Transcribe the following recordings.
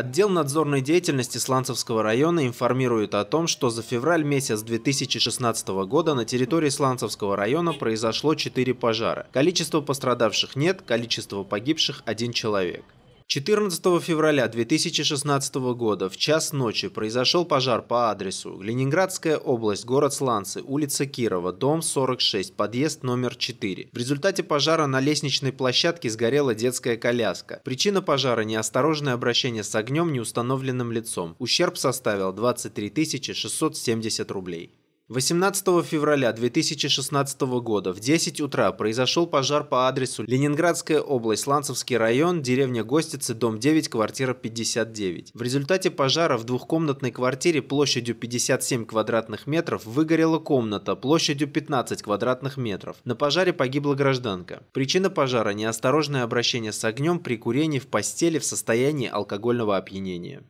Отдел надзорной деятельности Сланцевского района информирует о том, что за февраль месяц 2016 года на территории Сланцевского района произошло 4 пожара. Количество пострадавших нет, количество погибших – один человек. 14 февраля 2016 года в час ночи произошел пожар по адресу Ленинградская область, город Сланцы, улица Кирова, дом 46, подъезд номер 4. В результате пожара на лестничной площадке сгорела детская коляска. Причина пожара – неосторожное обращение с огнем неустановленным лицом. Ущерб составил 23 670 рублей. 18 февраля 2016 года в 10 утра произошел пожар по адресу Ленинградская область, Ланцевский район, деревня Гостицы, дом 9, квартира 59. В результате пожара в двухкомнатной квартире площадью 57 квадратных метров выгорела комната площадью 15 квадратных метров. На пожаре погибла гражданка. Причина пожара – неосторожное обращение с огнем при курении в постели в состоянии алкогольного опьянения.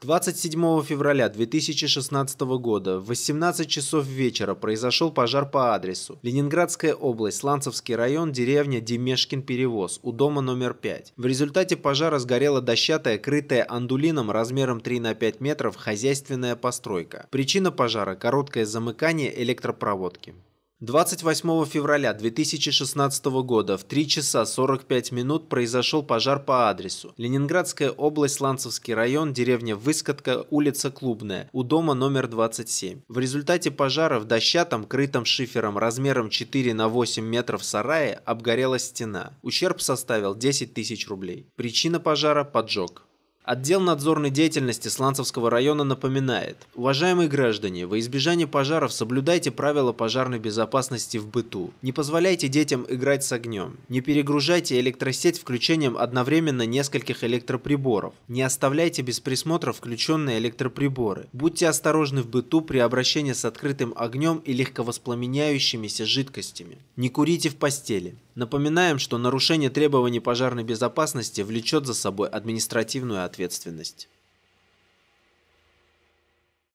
27 февраля 2016 года в 18 часов вечера произошел пожар по адресу Ленинградская область, Ланцевский район, деревня Демешкин перевоз у дома номер 5. В результате пожара сгорела дощатая, крытая андулином размером 3 на 5 метров хозяйственная постройка. Причина пожара – короткое замыкание электропроводки. 28 февраля 2016 года в 3 часа 45 минут произошел пожар по адресу. Ленинградская область, Ланцевский район, деревня Выскотка, улица Клубная, у дома номер 27. В результате пожара в дощатом, крытом шифером размером 4 на 8 метров сарае обгорела стена. Ущерб составил 10 тысяч рублей. Причина пожара – поджог. Отдел надзорной деятельности Сланцевского района напоминает. Уважаемые граждане, во избежание пожаров соблюдайте правила пожарной безопасности в быту. Не позволяйте детям играть с огнем. Не перегружайте электросеть включением одновременно нескольких электроприборов. Не оставляйте без присмотра включенные электроприборы. Будьте осторожны в быту при обращении с открытым огнем и легковоспламеняющимися жидкостями. Не курите в постели. Напоминаем, что нарушение требований пожарной безопасности влечет за собой административную ответственность.